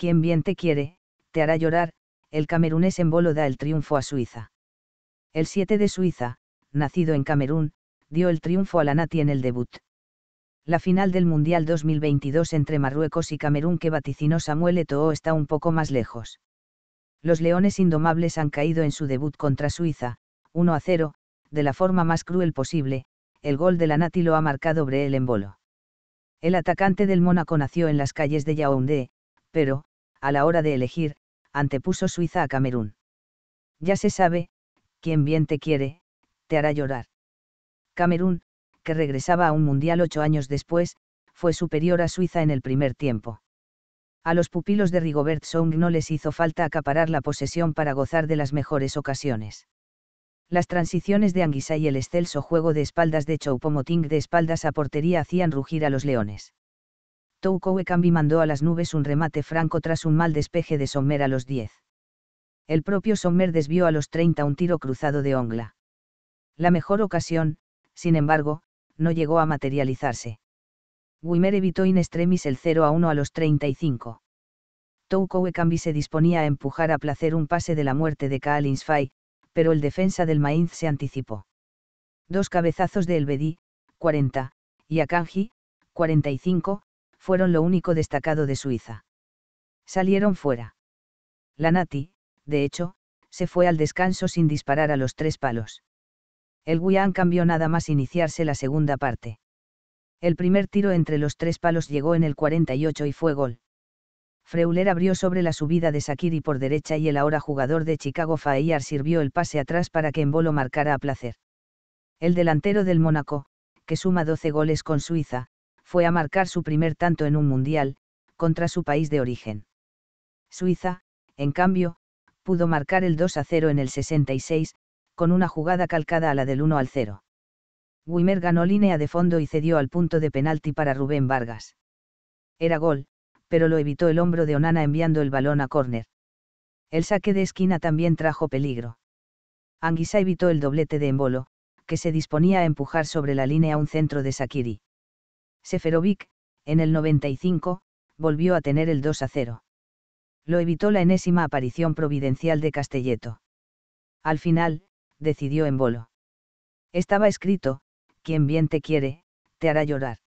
Quien bien te quiere, te hará llorar, el camerunés en bolo da el triunfo a Suiza. El 7 de Suiza, nacido en Camerún, dio el triunfo a la Nati en el debut. La final del Mundial 2022 entre Marruecos y Camerún que vaticinó Samuel Eto'o está un poco más lejos. Los Leones Indomables han caído en su debut contra Suiza, 1 a 0, de la forma más cruel posible, el gol de la Nati lo ha marcado Breel Embolo. El atacante del Mónaco nació en las calles de Yaoundé, pero, a la hora de elegir, antepuso Suiza a Camerún. Ya se sabe, quien bien te quiere, te hará llorar. Camerún, que regresaba a un mundial ocho años después, fue superior a Suiza en el primer tiempo. A los pupilos de Rigobert Song no les hizo falta acaparar la posesión para gozar de las mejores ocasiones. Las transiciones de Anguisa y el excelso juego de espaldas de Choupo-Moting de espaldas a portería hacían rugir a los leones. Toukou mandó a las nubes un remate franco tras un mal despeje de Sommer a los 10. El propio Sommer desvió a los 30 un tiro cruzado de Ongla. La mejor ocasión, sin embargo, no llegó a materializarse. Wimmer evitó in extremis el 0 a 1 a los 35. Toukou se disponía a empujar a placer un pase de la muerte de Kaalinsfai, pero el defensa del Mainz se anticipó. Dos cabezazos de Elbedi, 40, y Akanji, 45, fueron lo único destacado de Suiza. Salieron fuera. Lanati, de hecho, se fue al descanso sin disparar a los tres palos. El Guyán cambió nada más iniciarse la segunda parte. El primer tiro entre los tres palos llegó en el 48 y fue gol. Freuler abrió sobre la subida de Sakiri por derecha y el ahora jugador de Chicago Fayar sirvió el pase atrás para que en bolo marcara a placer. El delantero del Mónaco, que suma 12 goles con Suiza, fue a marcar su primer tanto en un mundial, contra su país de origen. Suiza, en cambio, pudo marcar el 2 a 0 en el 66, con una jugada calcada a la del 1 al 0. Wimmer ganó línea de fondo y cedió al punto de penalti para Rubén Vargas. Era gol, pero lo evitó el hombro de Onana enviando el balón a córner. El saque de esquina también trajo peligro. Anguisa evitó el doblete de Embolo, que se disponía a empujar sobre la línea un centro de Sakiri. Seferovic, en el 95, volvió a tener el 2 a 0. Lo evitó la enésima aparición providencial de Castelleto. Al final, decidió en bolo. Estaba escrito, quien bien te quiere, te hará llorar.